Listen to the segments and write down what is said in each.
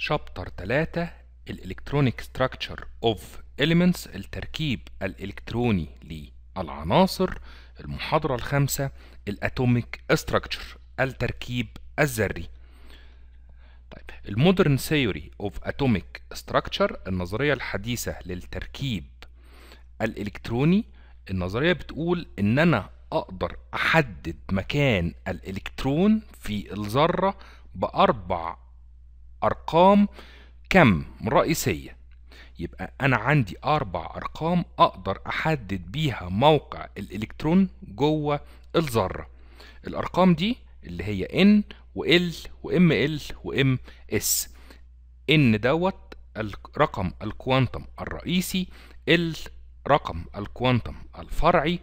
شابتر 3 الالكترونيك ستراكشر اوف اليمنتس التركيب الالكتروني للعناصر المحاضرة الخامسة الاتوميك ستراكشر التركيب الذري طيب المودرن ثيوري اوف اتوميك ستراكشر النظرية الحديثة للتركيب الالكتروني النظرية بتقول ان انا اقدر احدد مكان الالكترون في الذرة باربع أرقام كم رئيسية يبقى أنا عندي أربع أرقام أقدر أحدد بيها موقع الإلكترون جوه الذرة الأرقام دي اللي هي N و L و L و S N دوت الرقم الكوانتم الرئيسي L رقم الكوانتم الفرعي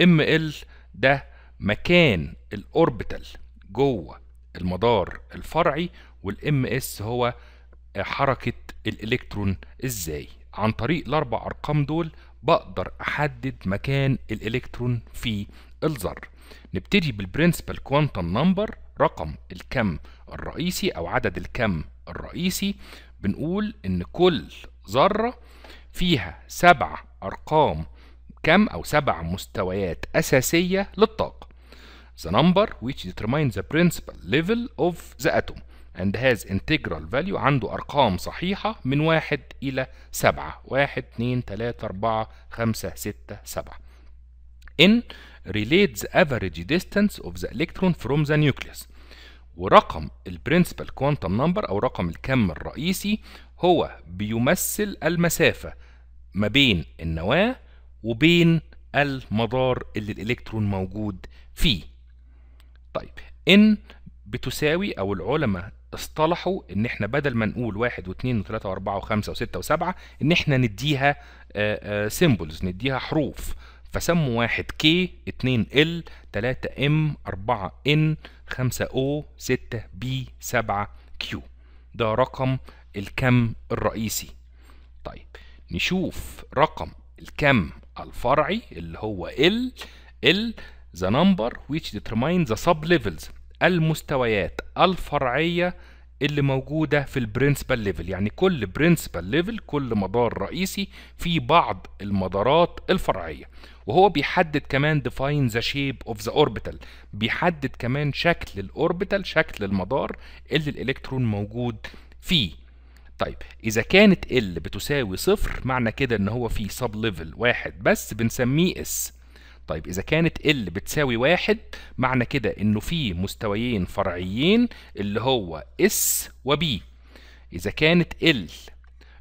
L ده مكان الأوربيتال جوه المدار الفرعي والام اس هو حركة الإلكترون إزاي عن طريق الأربع أرقام دول بقدر أحدد مكان الإلكترون في الذر نبتدي بالبرنسبل كوانتم نمبر رقم الكم الرئيسي أو عدد الكم الرئيسي بنقول إن كل ذرة فيها سبع أرقام كم أو سبع مستويات أساسية للطاقة the number which determines the principal level of the atom and has integral value عنده أرقام صحيحة من واحد إلى سبعة واحد اتنين تلاتة أربعة خمسة ستة سبعة إن relates average distance of the electron from the nucleus ورقم البرنسبل كوانتم نمبر أو رقم الكم الرئيسي هو بيمثل المسافة ما بين النواة وبين المدار اللي الإلكترون موجود فيه طيب إن بتساوي او العلماء اصطلحوا ان احنا بدل ما نقول واحد واثنين وثلاثة واربعة وخمسة وستة وسبعة ان احنا نديها سيمبلز آه، آه، نديها حروف فسموا واحد كي 2 ال 3 ام 4 ان 5 او 6 بي 7 كيو ده رقم الكم الرئيسي طيب نشوف رقم الكم الفرعي اللي هو ال ال the number which determines the sub levels المستويات الفرعية اللي موجودة في البرنسبال ليفل يعني كل برنسبال ليفل كل مدار رئيسي في بعض المدارات الفرعية وهو بيحدد كمان ديفاين ذا شيب اوف ذا اوربيتال بيحدد كمان شكل الاوربيتال شكل المدار اللي الالكترون موجود فيه طيب اذا كانت ال بتساوي صفر معنى كده ان هو في سب ليفل واحد بس بنسميه اس طيب إذا كانت ال بتساوي واحد معنى كده إنه في مستويين فرعيين اللي هو اس وبي إذا كانت ال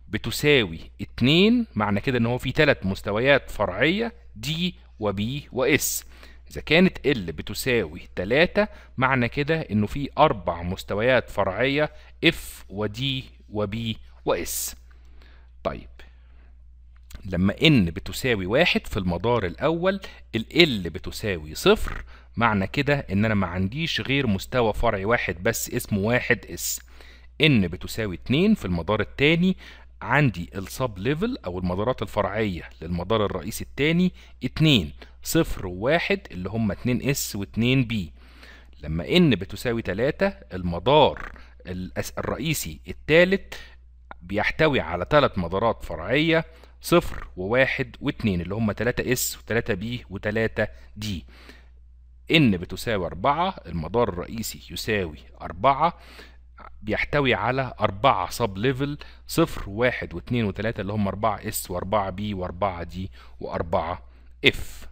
بتساوي اتنين معنى كده إن هو في ثلاث مستويات فرعية دي وبي واس إذا كانت ال بتساوي تلاتة معنى كده إنه في أربع مستويات فرعية اف ودي وبي واس طيب لما n بتساوي واحد في المدار الأول ال l بتساوي صفر معنى كده إن أنا ما عنديش غير مستوى فرعي واحد بس اسمه واحد اس n بتساوي 2 في المدار الثاني عندي السب ليفل أو المدارات الفرعية للمدار الرئيسي الثاني 2 صفر وواحد اللي هما 2 اس و2 بي لما n بتساوي 3 المدار الرئيسي الثالث بيحتوي على ثلاث مدارات فرعية صفر وواحد واتنين اللي هم 3 اس و3 بي و3 دي ان بتساوي 4 المدار الرئيسي يساوي 4 بيحتوي على أربعة سب ليفل صفر واحد واثنين وثلاثة اللي هم أربعة اس وأربعة بي وأربعة دي وأربعة اف